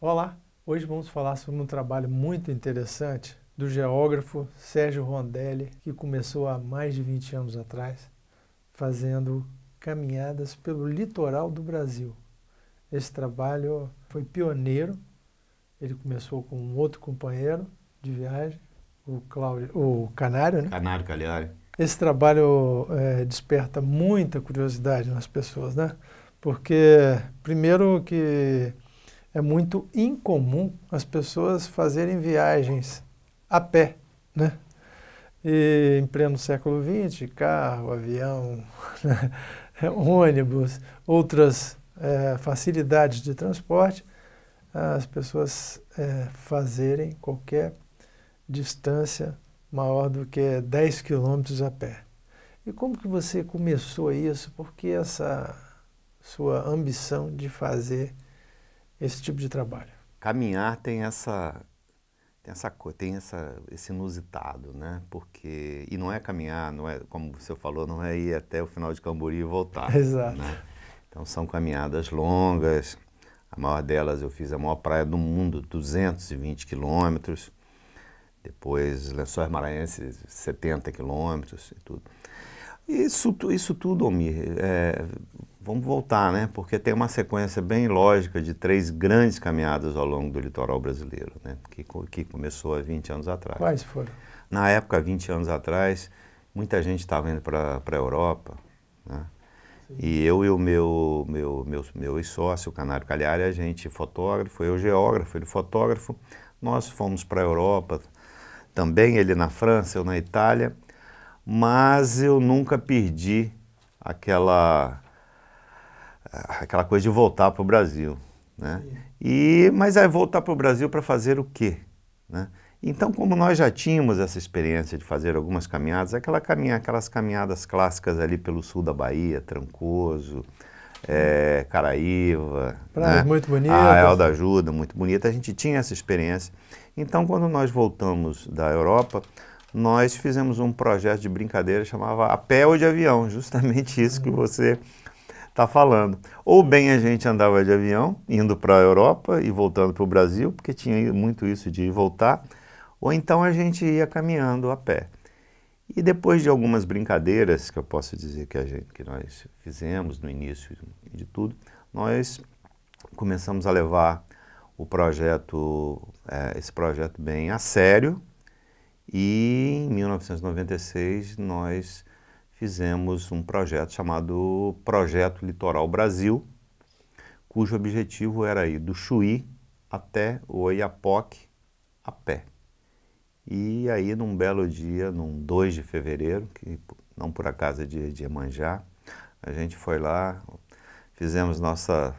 Olá, hoje vamos falar sobre um trabalho muito interessante do geógrafo Sérgio Rondelli, que começou há mais de 20 anos atrás, fazendo caminhadas pelo litoral do Brasil. Esse trabalho foi pioneiro. Ele começou com um outro companheiro de viagem, o Cláudio, o Canário, né? Canário Cagliari. Esse trabalho é, desperta muita curiosidade nas pessoas, né? Porque primeiro que é muito incomum as pessoas fazerem viagens a pé, né? E em pleno século XX, carro, avião, né? É, ônibus, outras é, facilidades de transporte, as pessoas eh, fazerem qualquer distância maior do que 10 quilômetros a pé. E como que você começou isso? Por que essa sua ambição de fazer esse tipo de trabalho? Caminhar tem essa tem essa tem essa, esse inusitado, né? Porque. E não é caminhar, não é, como você falou, não é ir até o final de Camburi e voltar. Né? Exato. Né? Então são caminhadas longas. A maior delas eu fiz a maior praia do mundo, 220 quilômetros. Depois Lençóis Maranhenses, 70 quilômetros e tudo. Isso, isso tudo, Omir, é, vamos voltar, né? Porque tem uma sequência bem lógica de três grandes caminhadas ao longo do litoral brasileiro, né? Que, que começou há 20 anos atrás. Quais foram? Na época, 20 anos atrás, muita gente estava indo para a Europa, né? E eu e o meu, meu, meu, meu sócio o Canário Calhari, a gente é fotógrafo, eu geógrafo, ele fotógrafo, nós fomos para a Europa, também ele na França, eu na Itália, mas eu nunca perdi aquela aquela coisa de voltar para o Brasil, né? E mas aí é voltar para o Brasil para fazer o quê, né? Então, como nós já tínhamos essa experiência de fazer algumas caminhadas, aquela caminha, aquelas caminhadas clássicas ali pelo sul da Bahia, Trancoso, é, Caraíva. Praias né? muito A da Ajuda, muito bonita. A gente tinha essa experiência. Então, quando nós voltamos da Europa, nós fizemos um projeto de brincadeira chamava A Pé ou de Avião, justamente isso que você está falando. Ou bem a gente andava de avião, indo para a Europa e voltando para o Brasil, porque tinha muito isso de ir voltar, ou então a gente ia caminhando a pé. E depois de algumas brincadeiras, que eu posso dizer que, a gente, que nós fizemos no início de tudo, nós começamos a levar o projeto, é, esse projeto bem a sério, e em 1996 nós fizemos um projeto chamado Projeto Litoral Brasil, cujo objetivo era ir do Chuí até o Oiapoque a pé. E aí, num belo dia, num 2 de fevereiro, que não por acaso é dia de Emanjá, a gente foi lá, fizemos nossa,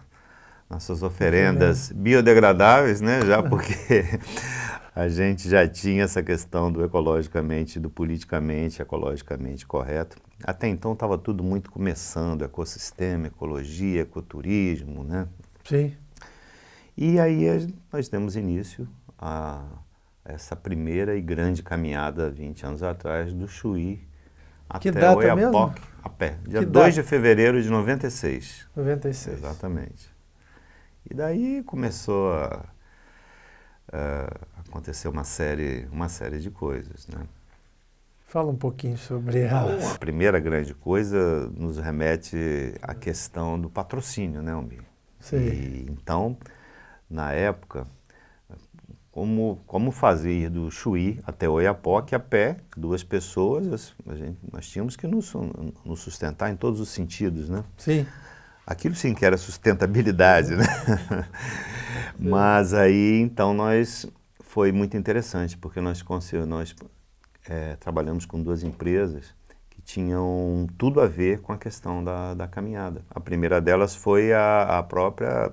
nossas oferendas biodegradáveis, né? Já porque a gente já tinha essa questão do ecologicamente, do politicamente, ecologicamente correto. Até então estava tudo muito começando, ecossistema, ecologia, ecoturismo, né? Sim. E aí nós demos início a essa primeira e grande caminhada 20 anos atrás do Chuí até o Oiapoque a pé. Dia que 2 data? de fevereiro de 96. 96. Exatamente. E daí começou a uh, aconteceu uma série, uma série de coisas. Né? Fala um pouquinho sobre elas. a primeira grande coisa nos remete à questão do patrocínio, né, Umbi? Sim. E, então, na época, como, como fazer do Chuí até Oiapoque a pé, duas pessoas, a gente, nós tínhamos que nos, nos sustentar em todos os sentidos, né? Sim. Aquilo sim que era sustentabilidade, né? Mas aí, então, nós... Foi muito interessante, porque nós, nós é, trabalhamos com duas empresas que tinham tudo a ver com a questão da, da caminhada. A primeira delas foi a, a própria,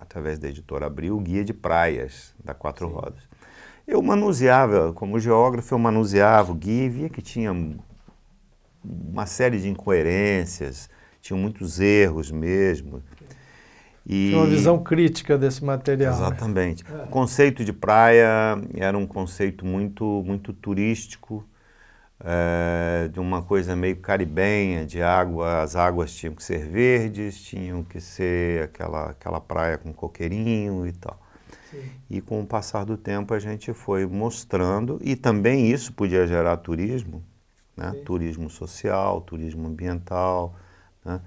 através da editora Abril, Guia de Praias, da Quatro Sim. Rodas. Eu manuseava, como geógrafo, eu manuseava o guia e via que tinha uma série de incoerências, tinham muitos erros mesmo. E... Tinha uma visão crítica desse material. Né? Exatamente. Né? O conceito de praia era um conceito muito, muito turístico, é, de uma coisa meio caribenha, de água, as águas tinham que ser verdes, tinham que ser aquela, aquela praia com coqueirinho e tal. E com o passar do tempo a gente foi mostrando, e também isso podia gerar turismo, né? turismo social, turismo ambiental, né?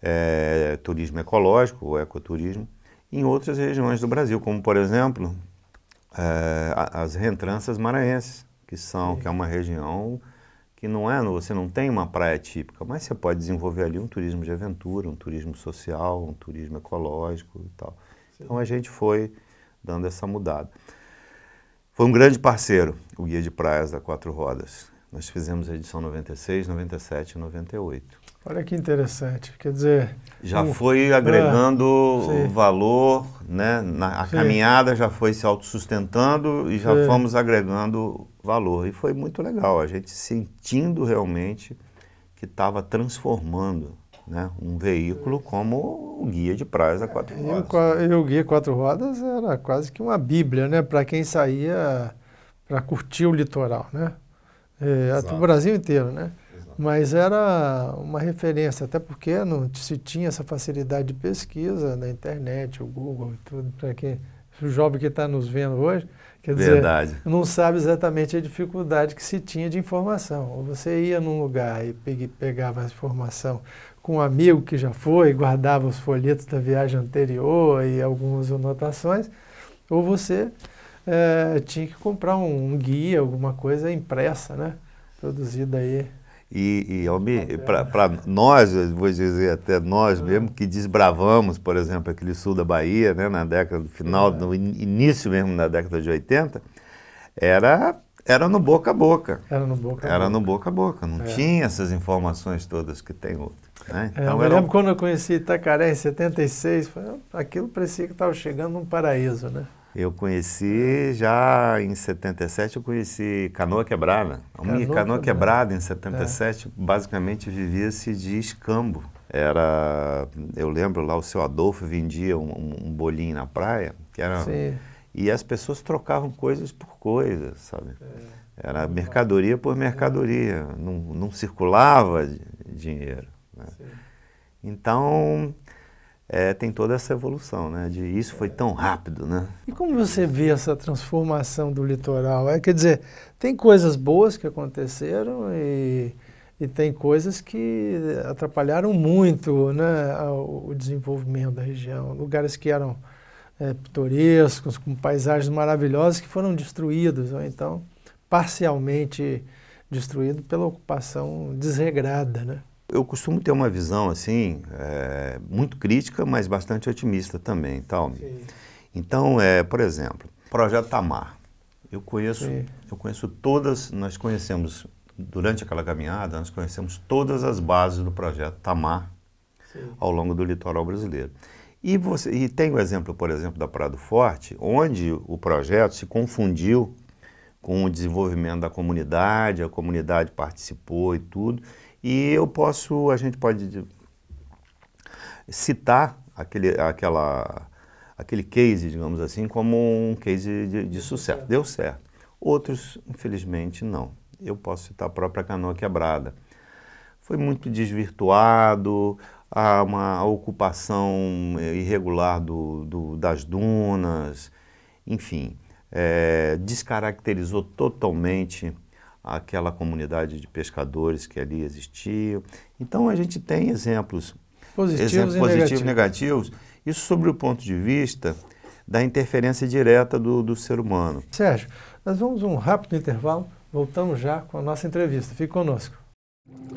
é, turismo ecológico, ou ecoturismo, em outras regiões do Brasil, como por exemplo é, as reentranças maranhenses, que são que é uma região que não é, você não tem uma praia típica, mas você pode desenvolver ali um turismo de aventura, um turismo social, um turismo ecológico e tal. Sim. Então a gente foi dando essa mudada. Foi um grande parceiro, o Guia de Praias da Quatro Rodas. Nós fizemos a edição 96, 97 e 98. Olha que interessante. Quer dizer. Já um, foi ah, agregando é, valor, né? Na, a sim. caminhada já foi se autossustentando e já sim. fomos agregando valor. E foi muito legal, a gente sentindo realmente que estava transformando né, um veículo como o guia de praias a quatro rodas. E o, e o guia quatro rodas era quase que uma bíblia, né? Para quem saía para curtir o litoral, né? É, o Brasil inteiro, né? mas era uma referência, até porque não se tinha essa facilidade de pesquisa na internet, o Google e tudo, para que o jovem que está nos vendo hoje, quer dizer, não sabe exatamente a dificuldade que se tinha de informação. Ou você ia num lugar e pegava a informação com um amigo que já foi, guardava os folhetos da viagem anterior e algumas anotações, ou você é, tinha que comprar um, um guia, alguma coisa impressa, né? Produzida aí e, e para nós, vou dizer até nós mesmo, que desbravamos, por exemplo, aquele sul da Bahia, né, na década, final, no início mesmo da década de 80, era, era no boca a boca. Era no boca a boca. Era no boca a boca. Não é. tinha essas informações todas que tem hoje. Né? É, então, é, eu lembro um... quando eu conheci Itacaré em 76, aquilo parecia que estava chegando num paraíso, né? Eu conheci já em 77, eu conheci Canoa Quebrada. minha Canoa, Quebrada, em 77, é. basicamente vivia-se de escambo. Era, eu lembro lá, o seu Adolfo vendia um, um bolinho na praia, que era... Sim. E as pessoas trocavam coisas por coisas, sabe? É. Era mercadoria por mercadoria, não, não circulava dinheiro. Né? Então é, tem toda essa evolução, né? De isso foi tão rápido, né? E como você vê essa transformação do litoral? É, quer dizer, tem coisas boas que aconteceram e, e tem coisas que atrapalharam muito né, o desenvolvimento da região. Lugares que eram é, pitorescos, com paisagens maravilhosas, que foram destruídos, ou então parcialmente destruídos pela ocupação desregrada, né? eu costumo ter uma visão assim, é, muito crítica, mas bastante otimista também, tal. Sim. Então, é, por exemplo, Projeto Tamar. Eu conheço, Sim. eu conheço todas, nós conhecemos durante aquela caminhada, nós conhecemos todas as bases do projeto Tamar Sim. ao longo do litoral brasileiro. E, você, e tem o exemplo, por exemplo, da Prado Forte, onde o projeto se confundiu com o desenvolvimento da comunidade, a comunidade participou e tudo, e eu posso, a gente pode citar aquele, aquela, aquele case, digamos assim, como um case de, de sucesso. Deu certo. Outros, infelizmente, não. Eu posso citar a própria canoa quebrada. Foi muito desvirtuado, há uma ocupação irregular do, do das dunas, enfim, é, descaracterizou totalmente aquela comunidade de pescadores que ali existia. Então a gente tem exemplos positivos, exemplos e, positivos, negativos. negativos. Isso sobre o ponto de vista da interferência direta do, do ser humano. Sérgio, nós vamos um rápido intervalo, voltamos já com a nossa entrevista. Fique conosco. Música